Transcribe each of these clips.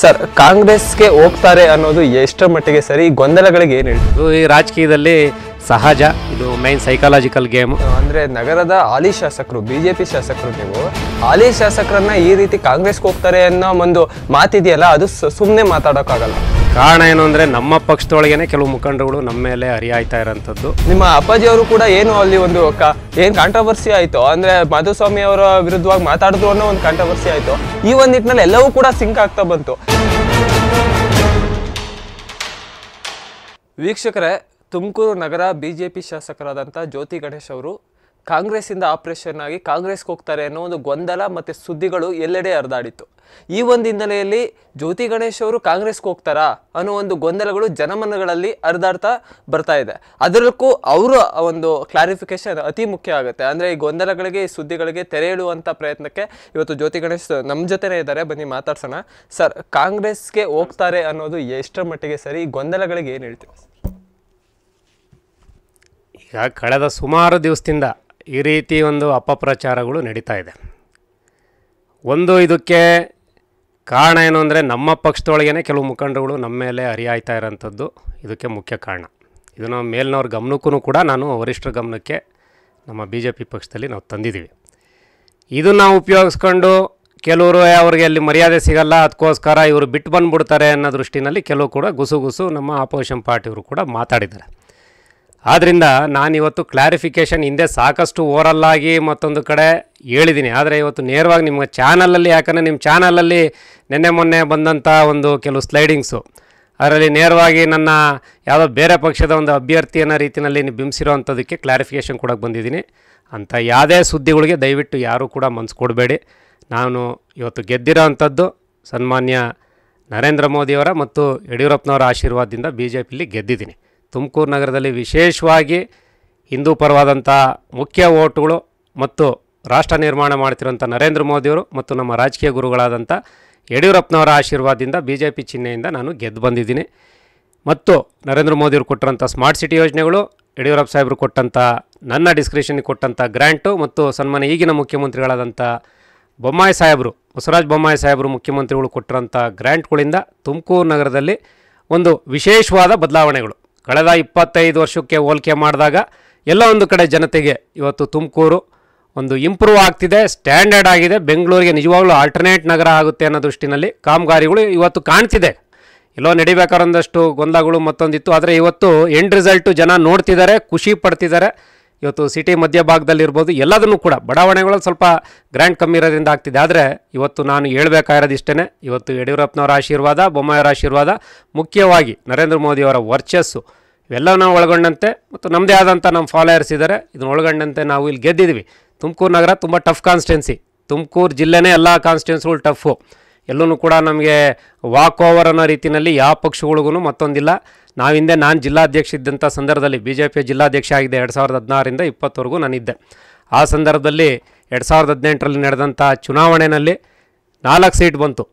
sir ಕಾಂಗ್ರೆಸ್ಗೆ ಹೋಗ್ತಾರೆ ಅನ್ನೋದು ಎಷ್ಟರ ಮಟ್ಟಿಗೆ ಸರಿ ಗೊಂದಲಗಳಿಗೆ ಏನು ಹೇಳ್ತೀವಿ ಈ ರಾಜಕೀಯದಲ್ಲಿ ಸಹಜ ಇದು ಮೈನ್ ಸೈಕಾಲಜಿಕಲ್ ಗೇಮ್ ಅಂದ್ರೆ ನಗರದ ಹಾಲಿ ಶಾಸಕರು ಬಿಜೆಪಿ ಶಾಸಕರು ನೀವು ಹಾಲಿ ಶಾಸಕರನ್ನ ಈ ರೀತಿ ಕಾಂಗ್ರೆಸ್ಗೆ ಹೋಗ್ತಾರೆ ಅನ್ನೋ ಒಂದು ಮಾತಿದೆಯಲ್ಲ ಅದು ಸುಮ್ಮನೆ ಮಾತಾಡೋಕ್ಕಾಗಲ್ಲ ಕಾರಣ ಏನು ಅಂದ್ರೆ ನಮ್ಮ ಪಕ್ಷದೊಳಗೇನೆ ಕೆಲವು ಮುಖಂಡರುಗಳು ನಮ್ಮ ಮೇಲೆ ಹರಿಯಾಯ್ತಾ ಇರೋಂಥದ್ದು ನಿಮ್ಮ ಅಪ್ಪಾಜಿ ಅವರು ಕೂಡ ಏನು ಅಲ್ಲಿ ಒಂದು ಏನು ಕಾಂಟ್ರವರ್ಸಿ ಆಯಿತು ಅಂದ್ರೆ ಮಾಧುಸ್ವಾಮಿ ಅವರ ವಿರುದ್ಧವಾಗಿ ಮಾತಾಡಿದ್ರು ಅನ್ನೋ ಒಂದು ಕಾಂಟ್ರವರ್ಸಿ ಆಯಿತು ಈ ಒಂದು ನಿಟ್ಟಿನಲ್ಲಿ ಎಲ್ಲವೂ ಕೂಡ ಸಿಂಕ್ ಆಗ್ತಾ ಬಂತು ವೀಕ್ಷಕರೇ ತುಮಕೂರು ನಗರ ಬಿಜೆಪಿ ಜೆ ಶಾಸಕರಾದಂಥ ಜ್ಯೋತಿ ಗಣೇಶ್ ಅವರು ಕಾಂಗ್ರೆಸ್ಸಿಂದ ಆಪರೇಷನ್ ಆಗಿ ಕಾಂಗ್ರೆಸ್ಗೆ ಹೋಗ್ತಾರೆ ಅನ್ನೋ ಒಂದು ಗೊಂದಲ ಮತ್ತು ಸುದ್ದಿಗಳು ಎಲ್ಲೆಡೆ ಹರಿದಾಡಿತ್ತು ಈ ಒಂದು ಹಿನ್ನೆಲೆಯಲ್ಲಿ ಜ್ಯೋತಿ ಗಣೇಶ್ ಅವರು ಕಾಂಗ್ರೆಸ್ಗೆ ಹೋಗ್ತಾರಾ ಅನ್ನೋ ಒಂದು ಗೊಂದಲಗಳು ಜನಮನಗಳಲ್ಲಿ ಹರಿದಾಡ್ತಾ ಬರ್ತಾ ಇದೆ ಅದರಕ್ಕೂ ಅವರು ಒಂದು ಕ್ಲಾರಿಫಿಕೇಶನ್ ಅತಿ ಮುಖ್ಯ ಆಗುತ್ತೆ ಅಂದರೆ ಈ ಗೊಂದಲಗಳಿಗೆ ಈ ಸುದ್ದಿಗಳಿಗೆ ತೆರೆ ಇಡುವಂಥ ಪ್ರಯತ್ನಕ್ಕೆ ಇವತ್ತು ಜ್ಯೋತಿ ಗಣೇಶ್ ನಮ್ಮ ಜೊತೆನೇ ಇದ್ದಾರೆ ಬನ್ನಿ ಮಾತಾಡ್ಸೋಣ ಸರ್ ಕಾಂಗ್ರೆಸ್ಗೆ ಹೋಗ್ತಾರೆ ಅನ್ನೋದು ಎಷ್ಟರ ಮಟ್ಟಿಗೆ ಸರಿ ಈ ಗೊಂದಲಗಳಿಗೆ ಏನು ಹೇಳ್ತೀವಿ ಈಗ ಕಳೆದ ಸುಮಾರು ದಿವಸದಿಂದ ಈ ರೀತಿ ಒಂದು ಅಪಪ್ರಚಾರಗಳು ನಡೀತಾ ಇದೆ ಒಂದು ಇದಕ್ಕೆ ಕಾರಣ ಏನು ಅಂದರೆ ನಮ್ಮ ಪಕ್ಷದೊಳಗೇ ಕೆಲವು ಮುಖಂಡರುಗಳು ನಮ್ಮ ಮೇಲೆ ಹರಿಯಾಯ್ತಾ ಇರೋಂಥದ್ದು ಇದಕ್ಕೆ ಮುಖ್ಯ ಕಾರಣ ಇದನ್ನು ಮೇಲಿನವ್ರ ಗಮನಕ್ಕೂ ಕೂಡ ನಾನು ವರಿಷ್ಠರ ಗಮನಕ್ಕೆ ನಮ್ಮ ಬಿ ಜೆ ಪಿ ಪಕ್ಷದಲ್ಲಿ ನಾವು ತಂದಿದ್ದೀವಿ ಇದನ್ನು ಉಪಯೋಗಿಸ್ಕೊಂಡು ಕೆಲವರು ಅವರಿಗೆ ಅಲ್ಲಿ ಮರ್ಯಾದೆ ಸಿಗಲ್ಲ ಅದಕ್ಕೋಸ್ಕರ ಇವರು ಬಿಟ್ಟು ಬಂದುಬಿಡ್ತಾರೆ ಅನ್ನೋ ದೃಷ್ಟಿನಲ್ಲಿ ಕೆಲವು ಕೂಡ ಗುಸುಗುಸು ನಮ್ಮ ಆಪೋಸಿಷನ್ ಪಾರ್ಟಿಯವರು ಕೂಡ ಮಾತಾಡಿದ್ದಾರೆ ಆದ್ದರಿಂದ ನಾನಿವತ್ತು ಕ್ಲಾರಿಫಿಕೇಷನ್ ಹಿಂದೆ ಸಾಕಷ್ಟು ಓರಲ್ಲಾಗಿ ಮತ್ತೊಂದು ಕಡೆ ಹೇಳಿದ್ದೀನಿ ಆದರೆ ಇವತ್ತು ನೇರವಾಗಿ ನಿಮ್ಮ ಚಾನಲಲ್ಲಿ ಯಾಕಂದರೆ ನಿಮ್ಮ ಚಾನಲಲ್ಲಿ ನಿನ್ನೆ ಮೊನ್ನೆ ಬಂದಂಥ ಒಂದು ಕೆಲವು ಸ್ಲೈಡಿಂಗ್ಸು ಅದರಲ್ಲಿ ನೇರವಾಗಿ ನನ್ನ ಯಾವುದೋ ಬೇರೆ ಪಕ್ಷದ ಒಂದು ಅಭ್ಯರ್ಥಿ ರೀತಿಯಲ್ಲಿ ನೀವು ಬಿಂಬಿಸಿರೋ ಕ್ಲಾರಿಫಿಕೇಷನ್ ಕೊಡೋಕ್ಕೆ ಬಂದಿದ್ದೀನಿ ಅಂಥ ಯಾವುದೇ ಸುದ್ದಿಗಳಿಗೆ ದಯವಿಟ್ಟು ಯಾರೂ ಕೂಡ ಮನಸ್ಸು ಕೊಡಬೇಡಿ ನಾನು ಇವತ್ತು ಗೆದ್ದಿರೋ ಅಂಥದ್ದು ಸನ್ಮಾನ್ಯ ನರೇಂದ್ರ ಮೋದಿಯವರ ಮತ್ತು ಯಡಿಯೂರಪ್ಪನವರ ಆಶೀರ್ವಾದದಿಂದ ಬಿ ಜೆ ಪಿಲಿ ಗೆದ್ದಿದ್ದೀನಿ ತುಮಕೂರು ನಗರದಲ್ಲಿ ವಿಶೇಷವಾಗಿ ಹಿಂದೂ ಪರವಾದಂಥ ಮುಖ್ಯ ಓಟುಗಳು ಮತ್ತು ರಾಷ್ಟ್ರ ನಿರ್ಮಾಣ ಮಾಡ್ತಿರುವಂಥ ನರೇಂದ್ರ ಮೋದಿಯವರು ಮತ್ತು ನಮ್ಮ ರಾಜಕೀಯ ಗುರುಗಳಾದಂಥ ಯಡಿಯೂರಪ್ಪನವರ ಆಶೀರ್ವಾದದಿಂದ ಬಿ ಜೆ ಪಿ ಚಿಹ್ನೆಯಿಂದ ನಾನು ಗೆದ್ದು ಬಂದಿದ್ದೀನಿ ಮತ್ತು ನರೇಂದ್ರ ಮೋದಿಯವರು ಕೊಟ್ಟರಂಥ ಸ್ಮಾರ್ಟ್ ಸಿಟಿ ಯೋಜನೆಗಳು ಯಡಿಯೂರಪ್ಪ ಸಾಹೇಬರು ಕೊಟ್ಟಂಥ ನನ್ನ ಡಿಸ್ಕ್ರಿಪ್ಷನ್ಗೆ ಕೊಟ್ಟಂಥ ಗ್ರ್ಯಾಂಟು ಮತ್ತು ಸನ್ಮಾನ ಈಗಿನ ಮುಖ್ಯಮಂತ್ರಿಗಳಾದಂಥ ಬೊಮ್ಮಾಯಿ ಸಾಹೇಬರು ಬಸವರಾಜ ಬೊಮ್ಮಾಯಿ ಸಾಹೇಬರು ಮುಖ್ಯಮಂತ್ರಿಗಳು ಕೊಟ್ಟಿರೋಂಥ ಗ್ರ್ಯಾಂಟ್ಗಳಿಂದ ತುಮಕೂರು ನಗರದಲ್ಲಿ ಒಂದು ವಿಶೇಷವಾದ ಬದಲಾವಣೆಗಳು ಕಳೆದ ಇಪ್ಪತ್ತೈದು ವರ್ಷಕ್ಕೆ ಹೋಲಿಕೆ ಮಾಡಿದಾಗ ಎಲ್ಲ ಒಂದು ಕಡೆ ಜನತೆಗೆ ಇವತ್ತು ತುಮಕೂರು ಒಂದು ಇಂಪ್ರೂವ್ ಆಗ್ತಿದೆ ಸ್ಟ್ಯಾಂಡರ್ಡ್ ಆಗಿದೆ ಬೆಂಗಳೂರಿಗೆ ನಿಜವಾಗ್ಲೂ ಆಲ್ಟರ್ನೇಟ್ ನಗರ ಆಗುತ್ತೆ ಅನ್ನೋ ದೃಷ್ಟಿನಲ್ಲಿ ಕಾಮಗಾರಿಗಳು ಇವತ್ತು ಕಾಣ್ತಿದೆ ಎಲ್ಲೋ ನಡಿಬೇಕಾದಷ್ಟು ಗೊಂದಲಗಳು ಮತ್ತೊಂದಿತ್ತು ಆದರೆ ಇವತ್ತು ಎಂಡ್ ರಿಸಲ್ಟು ಜನ ನೋಡ್ತಿದ್ದಾರೆ ಖುಷಿ ಪಡ್ತಿದ್ದಾರೆ ಇವತ್ತು ಸಿಟಿ ಮಧ್ಯ ಭಾಗದಲ್ಲಿರ್ಬೋದು ಎಲ್ಲದನ್ನು ಕೂಡ ಬಡಾವಣೆಗಳಲ್ಲಿ ಸ್ವಲ್ಪ ಗ್ರ್ಯಾಂಡ್ ಕಮ್ಮಿ ಇರೋದ್ರಿಂದ ಆಗ್ತಿದೆ ಆದರೆ ಇವತ್ತು ನಾನು ಹೇಳಬೇಕಾಗಿರೋದು ಇಷ್ಟೇ ಇವತ್ತು ಯಡಿಯೂರಪ್ಪನವರ ಆಶೀರ್ವಾದ ಬೊಮ್ಮಾಯಿಯವರ ಆಶೀರ್ವಾದ ಮುಖ್ಯವಾಗಿ ನರೇಂದ್ರ ಮೋದಿಯವರ ವರ್ಚಸ್ಸು ಇವೆಲ್ಲವನ್ನ ಒಳಗೊಂಡಂತೆ ಮತ್ತು ನಮ್ಮದೇ ಆದಂಥ ನಮ್ಮ ಫಾಲೋಯರ್ಸ್ ಇದ್ದಾರೆ ಇದನ್ನು ಒಳಗೊಂಡಂತೆ ನಾವು ಇಲ್ಲಿ ಗೆದ್ದಿದ್ವಿ ತುಮಕೂರು ನಗರ ತುಂಬ ಟಫ್ ಕಾನ್ಸ್ಟೆನ್ಸಿ ತುಮಕೂರು ಜಿಲ್ಲೆನೇ ಎಲ್ಲ ಕಾನ್ಸ್ಟೆನ್ಸಿಗಳು ಟಫು ಎಲ್ಲೂ ಕೂಡ ನಮಗೆ ವಾಕ್ ಓವರ್ ಅನ್ನೋ ರೀತಿಯಲ್ಲಿ ಯಾವ ಪಕ್ಷಗಳಿಗೂ ಮತ್ತೊಂದಿಲ್ಲ ನಾವು ಹಿಂದೆ ನಾನು ಜಿಲ್ಲಾಧ್ಯಕ್ಷ ಇದ್ದಂಥ ಸಂದರ್ಭದಲ್ಲಿ ಬಿ ಜೆ ಪಿ ಜಿಲ್ಲಾಧ್ಯಕ್ಷ ಆಗಿದೆ ಎರಡು ಸಾವಿರದ ಹದಿನಾರರಿಂದ ಇಪ್ಪತ್ತವರೆಗೂ ನಾನಿದ್ದೆ ಆ ಸಂದರ್ಭದಲ್ಲಿ ಎರಡು ಸಾವಿರದ ಹದಿನೆಂಟರಲ್ಲಿ ನಡೆದಂಥ ಚುನಾವಣೆಯಲ್ಲಿ ನಾಲ್ಕು ಸೀಟ್ ಬಂತು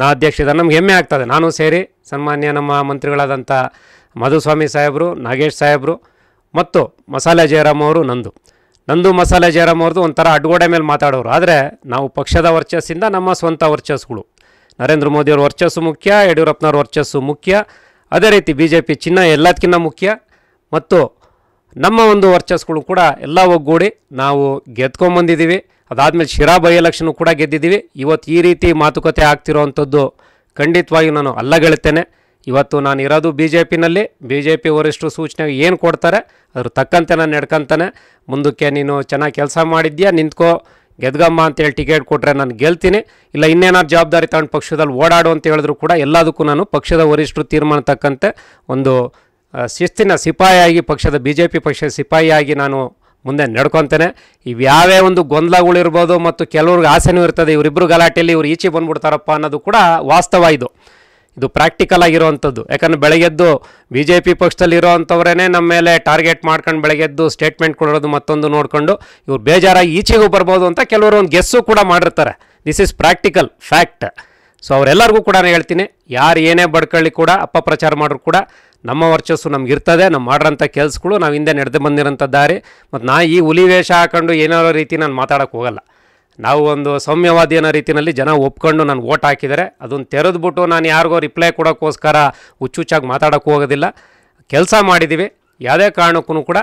ನಾ ಅಧ್ಯಕ್ಷ ಇದ್ದ ನಮ್ಗೆ ಹೆಮ್ಮೆ ಆಗ್ತದೆ ನಾನು ಸೇರಿ ಸನ್ಮಾನ್ಯ ನಮ್ಮ ಮಂತ್ರಿಗಳಾದಂಥ ಮಧುಸ್ವಾಮಿ ಸಾಹೇಬರು ನಾಗೇಶ್ ಸಾಹೇಬರು ಮತ್ತು ಮಸಾಲೆ ಜಯರಾಮ್ ಅವರು ನಂದು ನಂದು ಮಸಾಲೆ ಜಯರಾಮ್ ಅವ್ರದ್ದು ಒಂಥರ ಅಡ್ಗೋಡೆ ಮೇಲೆ ಮಾತಾಡೋರು ಆದರೆ ನಾವು ಪಕ್ಷದ ವರ್ಚಸ್ಸಿಂದ ನಮ್ಮ ಸ್ವಂತ ವರ್ಚಸ್ಸುಗಳು ನರೇಂದ್ರ ಮೋದಿಯವ್ರ ವರ್ಚಸ್ಸು ಮುಖ್ಯ ಯಡಿಯೂರಪ್ಪನವ್ರ ವರ್ಚಸ್ಸು ಮುಖ್ಯ ಅದೇ ರೀತಿ ಬಿ ಜೆ ಪಿ ಚಿನ್ನ ಎಲ್ಲದಕ್ಕಿಂತ ಮುಖ್ಯ ಮತ್ತು ನಮ್ಮ ಒಂದು ವರ್ಚಸ್ಗಳು ಕೂಡ ಎಲ್ಲ ಒಗ್ಗೂಡಿ ನಾವು ಗೆದ್ಕೊಂಬಂದಿದ್ದೀವಿ ಅದಾದಮೇಲೆ ಶಿರಾ ಬೈ ಎಲೆಕ್ಷನ್ ಕೂಡ ಗೆದ್ದಿದ್ದೀವಿ ಇವತ್ತು ಈ ರೀತಿ ಮಾತುಕತೆ ಆಗ್ತಿರೋವಂಥದ್ದು ಖಂಡಿತವಾಗಿ ನಾನು ಅಲ್ಲಗೆಳುತ್ತೇನೆ ಇವತ್ತು ನಾನು ಇರೋದು ಬಿ ಜೆ ಪಿನಲ್ಲಿ ಬಿ ಜೆ ಪಿ ವರಿಷ್ಠರು ಸೂಚನೆ ಏನು ಕೊಡ್ತಾರೆ ಅದ್ರ ತಕ್ಕಂತೆ ನಾನು ನಡ್ಕೊತಾನೆ ಮುಂದಕ್ಕೆ ನೀನು ಚೆನ್ನಾಗಿ ಕೆಲಸ ಮಾಡಿದ್ಯಾ ನಿಂತ್ಕೋ ಗೆದ್ಗಮ್ಮ ಅಂತೇಳಿ ಟಿಕೆಟ್ ಕೊಟ್ಟರೆ ನಾನು ಗೆಲ್ತೀನಿ ಇಲ್ಲ ಇನ್ನೇನಾದ್ರು ಜವಾಬ್ದಾರಿ ತಗೊಂಡು ಪಕ್ಷದಲ್ಲಿ ಓಡಾಡು ಅಂತ ಹೇಳಿದ್ರು ಕೂಡ ಎಲ್ಲದಕ್ಕೂ ನಾನು ಪಕ್ಷದ ವರಿಷ್ಠರು ತೀರ್ಮಾನ ತಕ್ಕಂತೆ ಒಂದು ಶಿಸ್ತಿನ ಸಿಪಾಯಿಯಾಗಿ ಪಕ್ಷದ ಬಿ ಜೆ ಪಿ ಪಕ್ಷದ ಸಿಪಾಯಿಯಾಗಿ ನಾನು ಮುಂದೆ ನಡ್ಕೊತೇನೆ ಇವ್ಯಾವೇ ಒಂದು ಗೊಂದಲಗಳಿರ್ಬೋದು ಮತ್ತು ಕೆಲವ್ರಿಗೆ ಆಸೆನೂ ಇರ್ತದೆ ಇವರಿಬ್ಬರು ಗಲಾಟೆಯಲ್ಲಿ ಇವ್ರು ಈಚೆ ಬಂದ್ಬಿಡ್ತಾರಪ್ಪ ಅನ್ನೋದು ಕೂಡ ವಾಸ್ತವ ಇದು ಇದು ಪ್ರಾಕ್ಟಿಕಲ್ ಆಗಿರುವಂಥದ್ದು ಯಾಕಂದ್ರೆ ಬೆಳಗ್ಗೆದ್ದು ಬಿ ಜೆ ಪಿ ಪಕ್ಷದಲ್ಲಿರೋವಂಥವ್ರೇ ನಮ್ಮ ಮೇಲೆ ಟಾರ್ಗೆಟ್ ಮಾಡ್ಕೊಂಡು ಬೆಳಗ್ಗೆದ್ದು ಸ್ಟೇಟ್ಮೆಂಟ್ ಕೊಡೋದು ಮತ್ತೊಂದು ನೋಡಿಕೊಂಡು ಇವ್ರು ಬೇಜಾರಾಗಿ ಈಚೆಗೂ ಬರ್ಬೋದು ಅಂತ ಕೆಲವರು ಒಂದು ಗೆಸ್ಸು ಕೂಡ ಮಾಡಿರ್ತಾರೆ this is practical fact so ಅವರೆಲ್ಲರಿಗೂ ಕೂಡ ನಾನು ಹೇಳ್ತೀನಿ ಯಾರು ಏನೇ ಬಡ್ಕೊಳ್ಳಿ ಕೂಡ ಅಪ್ಪ ಪ್ರಚಾರ ಮಾಡ್ರು ಕೂಡ ನಮ್ಮ ವರ್ಚಸ್ಸು ನಮ್ಗೆ ಇರ್ತದೆ ನಾವು ಮಾಡಿರೋಂಥ ಕೆಲಸಗಳು ನಾವು ಹಿಂದೆ ನಡೆದು ಬಂದಿರೋಂಥ ದಾರಿ ಮತ್ತು ನಾ ಈ ಹುಲಿ ವೇಷ ಹಾಕೊಂಡು ಏನಾರೋ ರೀತಿ ನಾನು ಮಾತಾಡೋಕ್ಕೆ ಹೋಗಲ್ಲ ನಾವು ಒಂದು ಸೌಮ್ಯವಾದಿ ಅನ್ನೋ ರೀತಿಯಲ್ಲಿ ಜನ ಒಪ್ಕೊಂಡು ನಾನು ಓಟ್ ಹಾಕಿದರೆ ಅದನ್ನು ತೆರೆದ್ಬಿಟ್ಟು ನಾನು ಯಾರಿಗೋ ರಿಪ್ಲೈ ಕೊಡೋಕ್ಕೋಸ್ಕರ ಹುಚ್ಚುಚ್ಚಾಗಿ ಮಾತಾಡೋಕ್ಕೂ ಹೋಗೋದಿಲ್ಲ ಕೆಲಸ ಮಾಡಿದ್ದೀವಿ ಯಾವುದೇ ಕಾರಣಕ್ಕೂ ಕೂಡ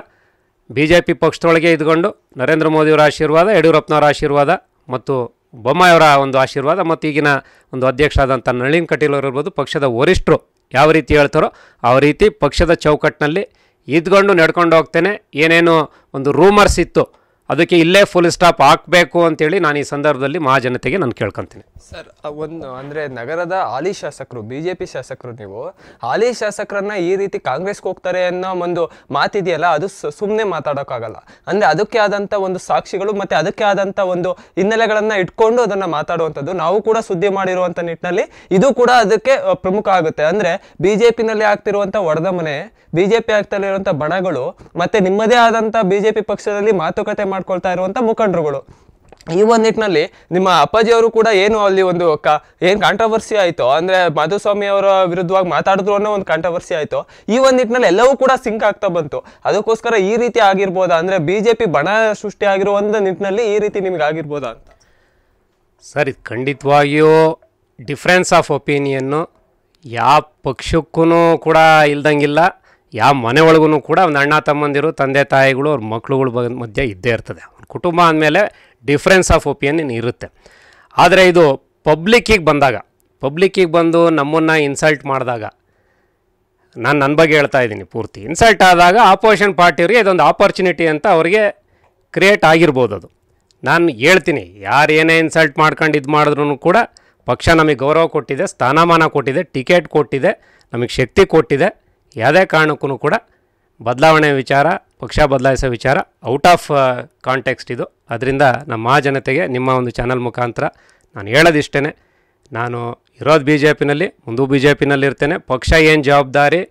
ಬಿ ಜೆ ಪಿ ಪಕ್ಷದೊಳಗೆ ಇದ್ಕೊಂಡು ನರೇಂದ್ರ ಮೋದಿಯವರ ಆಶೀರ್ವಾದ ಯಡಿಯೂರಪ್ಪನವರ ಆಶೀರ್ವಾದ ಮತ್ತು ಬೊಮ್ಮಾಯಿಯವರ ಒಂದು ಆಶೀರ್ವಾದ ಮತ್ತು ಈಗಿನ ಒಂದು ಅಧ್ಯಕ್ಷರಾದಂಥ ನಳಿನ್ ಕಟೀಲ್ ಇರ್ಬೋದು ಪಕ್ಷದ ವರಿಷ್ಠರು ಯಾವ ರೀತಿ ಹೇಳ್ತಾರೋ ಆ ರೀತಿ ಪಕ್ಷದ ಚೌಕಟ್ಟಿನಲ್ಲಿ ಇದ್ಕೊಂಡು ನಡ್ಕೊಂಡು ಹೋಗ್ತೇನೆ ಏನೇನು ಒಂದು ರೂಮರ್ಸ್ ಇತ್ತು ಅದಕ್ಕೆ ಇಲ್ಲೇ ಫುಲ್ ಸ್ಟಾಪ್ ಹಾಕಬೇಕು ಅಂತೇಳಿ ನಾನು ಈ ಸಂದರ್ಭದಲ್ಲಿ ಮಹಾಜನತೆಗೆ ನಾನು ಕೇಳ್ಕೊಂತೀನಿ ಸರ್ ಒಂದು ಅಂದರೆ ನಗರದ ಹಾಲಿ ಶಾಸಕರು ಬಿ ಜೆ ಪಿ ಶಾಸಕರು ನೀವು ಹಾಲಿ ಶಾಸಕರನ್ನ ಈ ರೀತಿ ಕಾಂಗ್ರೆಸ್ಗೆ ಹೋಗ್ತಾರೆ ಅನ್ನೋ ಒಂದು ಮಾತಿದೆಯಲ್ಲ ಅದು ಸುಮ್ಮನೆ ಮಾತಾಡೋಕ್ಕಾಗಲ್ಲ ಅಂದರೆ ಅದಕ್ಕೆ ಆದಂಥ ಒಂದು ಸಾಕ್ಷಿಗಳು ಮತ್ತು ಅದಕ್ಕೆ ಆದಂಥ ಒಂದು ಹಿನ್ನೆಲೆಗಳನ್ನು ಇಟ್ಕೊಂಡು ಅದನ್ನು ಮಾತಾಡುವಂಥದ್ದು ನಾವು ಕೂಡ ಸುದ್ದಿ ಮಾಡಿರುವಂಥ ನಿಟ್ಟಿನಲ್ಲಿ ಇದು ಕೂಡ ಅದಕ್ಕೆ ಪ್ರಮುಖ ಆಗುತ್ತೆ ಅಂದರೆ ಬಿ ಜೆ ಪಿನಲ್ಲಿ ಆಗ್ತಿರುವಂಥ ಒಡೆದ ಮನೆ ಬಿ ಜೆ ಪಿ ಆಗ್ತಲಿರುವಂಥ ಬಣಗಳು ಮತ್ತು ನಿಮ್ಮದೇ ಆದಂಥ ಬಿ ಜೆ ಪಿ ಪಕ್ಷದಲ್ಲಿ ಮಾತುಕತೆ ಮಾಡ್ಕೊಳ್ತಾ ಇರುವಂಥ ಮುಖಂಡರುಗಳು ಈ ಒಂದು ನಿಟ್ಟಿನಲ್ಲಿ ನಿಮ್ಮ ಅಪ್ಪಾಜಿಯವರು ಕೂಡ ಏನು ಅಲ್ಲಿ ಒಂದು ಕ ಏನು ಕಾಂಟ್ರವರ್ಸಿ ಆಯಿತು ಅಂದರೆ ಮಾಧುಸ್ವಾಮಿ ಅವರ ವಿರುದ್ಧವಾಗಿ ಮಾತಾಡಿದ್ರು ಅನ್ನೋ ಒಂದು ಕಾಂಟ್ರವರ್ಸಿ ಆಯಿತು ಈ ಒಂದು ನಿಟ್ಟಿನಲ್ಲಿ ಎಲ್ಲವೂ ಕೂಡ ಸಿಂಕ್ ಆಗ್ತಾ ಬಂತು ಅದಕ್ಕೋಸ್ಕರ ಈ ರೀತಿ ಆಗಿರ್ಬೋದಾ ಅಂದರೆ ಬಿ ಜೆ ಪಿ ಬಣ ಸೃಷ್ಟಿ ಆಗಿರೋ ನಿಟ್ಟಿನಲ್ಲಿ ಈ ರೀತಿ ನಿಮ್ಗೆ ಆಗಿರ್ಬೋದಾ ಅಂತ ಸರಿ ಖಂಡಿತವಾಗಿಯೂ ಡಿಫ್ರೆನ್ಸ್ ಆಫ್ ಒಪಿನಿಯನ್ನು ಯಾವ ಪಕ್ಷಕ್ಕೂ ಕೂಡ ಇಲ್ದಂಗಿಲ್ಲ ಯಾವ ಮನೆ ಒಳಗೂ ಕೂಡ ಒಂದು ಅಣ್ಣ ತಮ್ಮಂದಿರು ತಂದೆ ತಾಯಿಗಳು ಅವ್ರ ಮಕ್ಳುಗಳ ಬಗ್ಗೆ ಮಧ್ಯೆ ಇದ್ದೇ ಇರ್ತದೆ ಕುಟುಂಬ ಅಂದಮೇಲೆ ಡಿಫ್ರೆನ್ಸ್ ಆಫ್ ಒಪಿನಿಯನ್ ಇರುತ್ತೆ ಆದರೆ ಇದು ಪಬ್ಲಿಕ್ಕಿಗೆ ಬಂದಾಗ ಪಬ್ಲಿಕ್ಕಿಗೆ ಬಂದು ನಮ್ಮನ್ನು ಇನ್ಸಲ್ಟ್ ಮಾಡಿದಾಗ ನಾನು ನನ್ನ ಬಗ್ಗೆ ಹೇಳ್ತಾ ಇದ್ದೀನಿ ಪೂರ್ತಿ ಇನ್ಸಲ್ಟ್ ಆದಾಗ ಆಪೋಸಿಷನ್ ಪಾರ್ಟಿಯವ್ರಿಗೆ ಇದೊಂದು ಆಪರ್ಚುನಿಟಿ ಅಂತ ಅವರಿಗೆ ಕ್ರಿಯೇಟ್ ಆಗಿರ್ಬೋದು ಅದು ನಾನು ಹೇಳ್ತೀನಿ ಯಾರು ಏನೇ ಇನ್ಸಲ್ಟ್ ಮಾಡ್ಕೊಂಡು ಇದು ಮಾಡಿದ್ರೂ ಕೂಡ ಪಕ್ಷ ನಮಗೆ ಗೌರವ ಕೊಟ್ಟಿದೆ ಸ್ಥಾನಮಾನ ಕೊಟ್ಟಿದೆ ಟಿಕೆಟ್ ಕೊಟ್ಟಿದೆ ನಮಗೆ ಶಕ್ತಿ ಕೊಟ್ಟಿದೆ ಯಾವುದೇ ಕಾರಣಕ್ಕೂ ಕೂಡ ಬದಲಾವಣೆ ವಿಚಾರ ಪಕ್ಷ ಬದಲಾಯಿಸೋ ವಿಚಾರ ಔಟ್ ಆಫ್ ಕಾಂಟೆಕ್ಸ್ಟ್ ಇದು ಅದರಿಂದ ನಮ್ಮ ಆ ಜನತೆಗೆ ನಿಮ್ಮ ಒಂದು ಚಾನಲ್ ಮುಖಾಂತರ ನಾನು ಹೇಳೋದಿಷ್ಟೇ ನಾನು ಇರೋದು ಬಿ ಜೆ ಪಿನಲ್ಲಿ ಮುಂದೂ ಬಿ ಜೆ ಪಿನಲ್ಲಿ ಇರ್ತೇನೆ ಪಕ್ಷ ಏನು ಜವಾಬ್ದಾರಿ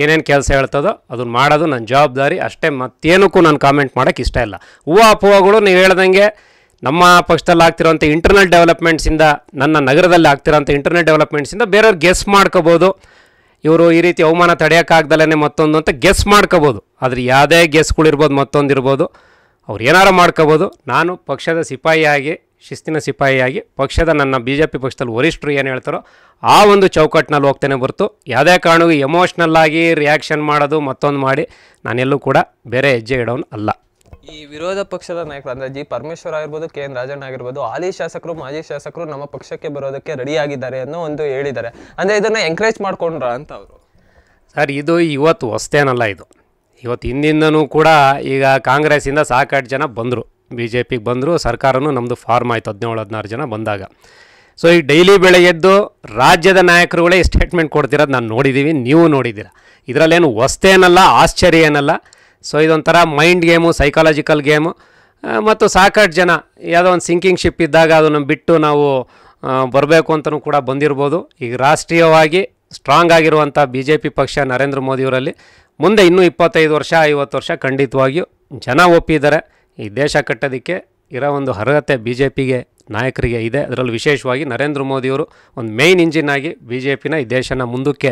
ಏನೇನು ಕೆಲಸ ಹೇಳ್ತದೋ ಅದನ್ನು ಮಾಡೋದು ನನ್ನ ಜವಾಬ್ದಾರಿ ಅಷ್ಟೇ ಮತ್ತೇನಕ್ಕೂ ನಾನು ಕಾಮೆಂಟ್ ಮಾಡೋಕ್ಕೆ ಇಷ್ಟ ಇಲ್ಲ ಹೂವು ಅಪೂವಗಳು ನೀವು ಹೇಳ್ದಂಗೆ ನಮ್ಮ ಪಕ್ಷದಲ್ಲಿ ಆಗ್ತಿರೋಂಥ ಇಂಟರ್ನಲ್ ಡೆವಲಪ್ಮೆಂಟ್ಸಿಂದ ನನ್ನ ನಗರದಲ್ಲಿ ಆಗ್ತಿರೋಂಥ ಇಂಟರ್ನೆಟ್ ಡೆವಲಪ್ಮೆಂಟ್ಸಿಂದ ಬೇರೆಯವ್ರು ಗೆಸ್ ಮಾಡ್ಕೋಬೋದು ಇವರು ಈ ರೀತಿ ಅವಮಾನ ತಡೆಯೋಕ್ಕಾಗ್ದಲ್ಲೇ ಮತ್ತೊಂದು ಅಂತ ಗೆಸ್ ಮಾಡ್ಕೋಬೋದು ಆದರೆ ಯಾವುದೇ ಗೆಸ್ಗಳಿರ್ಬೋದು ಮತ್ತೊಂದು ಇರ್ಬೋದು ಅವ್ರು ಏನಾರು ಮಾಡ್ಕೋಬೋದು ನಾನು ಪಕ್ಷದ ಸಿಪಾಯಿಯಾಗಿ ಶಿಸ್ತಿನ ಸಿಪಾಯಿಯಾಗಿ ಪಕ್ಷದ ನನ್ನ ಬಿ ಜೆ ಪಿ ಪಕ್ಷದಲ್ಲಿ ವರಿಷ್ಠರು ಏನು ಹೇಳ್ತಾರೋ ಆ ಒಂದು ಚೌಕಟ್ಟಿನಲ್ಲಿ ಹೋಗ್ತಾನೆ ಬರ್ತು ಯಾವುದೇ ಕಾರಣಕ್ಕೂ ಎಮೋಷ್ನಲ್ಲಾಗಿ ರಿಯಾಕ್ಷನ್ ಮಾಡೋದು ಮತ್ತೊಂದು ಮಾಡಿ ನಾನೆಲ್ಲೂ ಕೂಡ ಬೇರೆ ಹೆಜ್ಜೆ ಇಡೋನು ಅಲ್ಲ ಈ ವಿರೋಧ ಪಕ್ಷದ ನಾಯಕರು ಅಂದರೆ ಜಿ ಪರಮೇಶ್ವರ್ ಆಗಿರ್ಬೋದು ಕೆ ಎನ್ ರಾಜಣ್ಣ ಆಗಿರ್ಬೋದು ಹಾಲಿ ಶಾಸಕರು ಮಾಜಿ ಶಾಸಕರು ನಮ್ಮ ಪಕ್ಷಕ್ಕೆ ಬರೋದಕ್ಕೆ ರೆಡಿ ಆಗಿದ್ದಾರೆ ಅನ್ನೋ ಒಂದು ಹೇಳಿದ್ದಾರೆ ಅಂದರೆ ಇದನ್ನು ಎಂಕರೇಜ್ ಮಾಡ್ಕೊಂಡ್ರ ಅಂತ ಅವರು ಸರ್ ಇದು ಇವತ್ತು ಹೊಸ್ತೇನಲ್ಲ ಇದು ಇವತ್ತು ಹಿಂದಿಂದನೂ ಕೂಡ ಈಗ ಕಾಂಗ್ರೆಸ್ಸಿಂದ ಸಾಕಷ್ಟು ಜನ ಬಂದರು ಬಿ ಜೆ ಪಿಗೆ ಬಂದರು ಸರ್ಕಾರನೂ ನಮ್ಮದು ಫಾರ್ಮ್ ಆಯಿತು ಹದಿನೇಳು ಹದಿನಾರು ಜನ ಬಂದಾಗ ಸೊ ಈ ಡೈಲಿ ಬೆಳಗ್ಗೆದ್ದು ರಾಜ್ಯದ ನಾಯಕರುಗಳೇ ಸ್ಟೇಟ್ಮೆಂಟ್ ಕೊಡ್ತಿರೋದು ನಾನು ನೋಡಿದ್ದೀವಿ ನೀವು ನೋಡಿದ್ದೀರಾ ಇದರಲ್ಲೇನು ಹೊಸ್ತೇನಲ್ಲ ಆಶ್ಚರ್ಯ ಏನಲ್ಲ ಸೊ ಇದೊಂಥರ ಮೈಂಡ್ ಗೇಮು ಸೈಕಾಲಜಿಕಲ್ ಗೇಮು ಮತ್ತು ಸಾಕಷ್ಟು ಜನ ಯಾವುದೋ ಒಂದು ಸಿಂಕಿಂಗ್ ಶಿಪ್ ಇದ್ದಾಗ ಅದನ್ನು ಬಿಟ್ಟು ನಾವು ಬರಬೇಕು ಅಂತಲೂ ಕೂಡ ಬಂದಿರ್ಬೋದು ಈಗ ರಾಷ್ಟ್ರೀಯವಾಗಿ ಸ್ಟ್ರಾಂಗ್ ಆಗಿರುವಂಥ ಬಿ ಜೆ ಪಿ ಪಕ್ಷ ನರೇಂದ್ರ ಮೋದಿಯವರಲ್ಲಿ ಮುಂದೆ ಇನ್ನೂ ಇಪ್ಪತ್ತೈದು ವರ್ಷ ಐವತ್ತು ವರ್ಷ ಖಂಡಿತವಾಗಿಯೂ ಜನ ಒಪ್ಪಿದ್ದಾರೆ ಈ ದೇಶ ಕಟ್ಟೋದಕ್ಕೆ ಇರೋ ಒಂದು ಅರ್ಹತೆ ಬಿ ಜೆ ಪಿಗೆ ನಾಯಕರಿಗೆ ಇದೆ ಅದರಲ್ಲಿ ವಿಶೇಷವಾಗಿ ನರೇಂದ್ರ ಮೋದಿಯವರು ಒಂದು ಮೇಯ್ನ್ ಇಂಜಿನ್ ಆಗಿ ಬಿ ಜೆ ಪಿನ ಈ ದೇಶನ ಮುಂದಕ್ಕೆ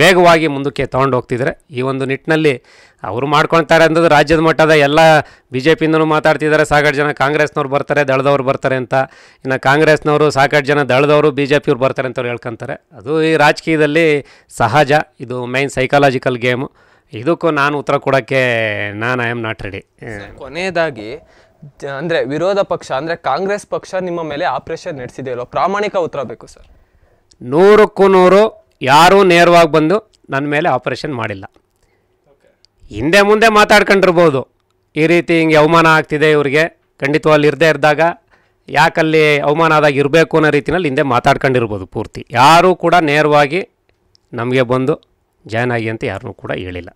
ವೇಗವಾಗಿ ಮುಂದಕ್ಕೆ ತೊಗೊಂಡು ಹೋಗ್ತಿದ್ದಾರೆ ಈ ಒಂದು ನಿಟ್ಟಿನಲ್ಲಿ ಅವರು ಮಾಡ್ಕೊಳ್ತಾರೆ ಅಂದದ್ದು ರಾಜ್ಯದ ಮಟ್ಟದ ಎಲ್ಲ ಬಿ ಜೆ ಪಿಯಿಂದಲೂ ಮಾತಾಡ್ತಿದ್ದಾರೆ ಸಾಕಷ್ಟು ಜನ ಕಾಂಗ್ರೆಸ್ನವ್ರು ಬರ್ತಾರೆ ದಳದವ್ರು ಬರ್ತಾರೆ ಅಂತ ಇನ್ನು ಕಾಂಗ್ರೆಸ್ನವರು ಸಾಕಷ್ಟು ಜನ ದಳದವರು ಬಿ ಜೆ ಪಿಯವ್ರು ಬರ್ತಾರೆ ಅಂತವ್ರು ಹೇಳ್ಕೊತಾರೆ ಅದು ಈ ರಾಜಕೀಯದಲ್ಲಿ ಸಹಜ ಇದು ಮೈನ್ ಸೈಕಾಲಜಿಕಲ್ ಗೇಮು ಇದಕ್ಕೂ ನಾನು ಉತ್ತರ ಕೊಡೋಕ್ಕೆ ನಾನು ಐ ಆಮ್ ನಾಟ್ ರೆಡಿ ಕೊನೆಯದಾಗಿ ಅಂದರೆ ವಿರೋಧ ಪಕ್ಷ ಅಂದರೆ ಕಾಂಗ್ರೆಸ್ ಪಕ್ಷ ನಿಮ್ಮ ಮೇಲೆ ಆಪರೇಷನ್ ನಡೆಸಿದೆ ಪ್ರಾಮಾಣಿಕ ಉತ್ತರ ಬೇಕು ಸರ್ ನೂರಕ್ಕೂ ನೂರು ಯಾರೂ ನೇರವಾಗಿ ಬಂದು ನನ್ನ ಮೇಲೆ ಆಪರೇಷನ್ ಮಾಡಿಲ್ಲ ಹಿಂದೆ ಮುಂದೆ ಮಾತಾಡ್ಕೊಂಡಿರ್ಬೋದು ಈ ರೀತಿ ಹಿಂಗೆ ಅವಮಾನ ಆಗ್ತಿದೆ ಇವ್ರಿಗೆ ಖಂಡಿತವಾಗಿ ಇರದೇ ಇದ್ದಾಗ ಯಾಕಲ್ಲಿ ಅವಮಾನ ಆದಾಗ ಇರಬೇಕು ಅನ್ನೋ ರೀತಿಯಲ್ಲಿ ಹಿಂದೆ ಮಾತಾಡ್ಕೊಂಡಿರ್ಬೋದು ಪೂರ್ತಿ ಯಾರೂ ಕೂಡ ನೇರವಾಗಿ ನಮಗೆ ಬಂದು ಜಾಯ್ನ್ ಆಗಿ ಅಂತ ಯಾರನ್ನೂ ಕೂಡ ಹೇಳಿಲ್ಲ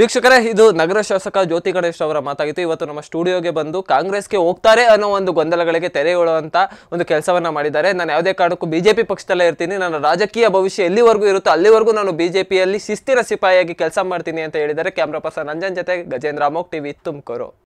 ವೀಕ್ಷಕರೇ ಇದು ನಗರ ಶಾಸಕ ಜ್ಯೋತಿ ಗಣೇಶ್ ಅವರ ಮಾತಾಗಿತ್ತು ಇವತ್ತು ನಮ್ಮ ಸ್ಟುಡಿಯೋಗೆ ಬಂದು ಕಾಂಗ್ರೆಸ್ಗೆ ಹೋಗ್ತಾರೆ ಅನ್ನೋ ಒಂದು ಗೊಂದಲಗಳಿಗೆ ಉಳುವಂತ ಒಂದು ಕೆಲಸವನ್ನು ಮಾಡಿದ್ದಾರೆ ನಾನು ಯಾವುದೇ ಕಾರಣಕ್ಕೂ ಬಿಜೆಪಿ ಪಕ್ಷದಲ್ಲೇ ಇರ್ತೀನಿ ನನ್ನ ರಾಜಕೀಯ ಭವಿಷ್ಯ ಎಲ್ಲಿವರೆಗೂ ಇರುತ್ತೋ ಅಲ್ಲಿವರೆಗೂ ನಾನು ಬಿಜೆಪಿಯಲ್ಲಿ ಶಿಸ್ತಿನ ಸಿಪಾಯಿಯಾಗಿ ಕೆಲಸ ಮಾಡ್ತೀನಿ ಅಂತ ಹೇಳಿದ್ದಾರೆ ಕ್ಯಾಮ್ರಾ ಪರ್ಸನ್ ಅಂಜನ್ ಜೊತೆ ಗಜೇಂದ್ರ ಅಮೋಕ್ ಟಿವಿ ತುಮಕೂರು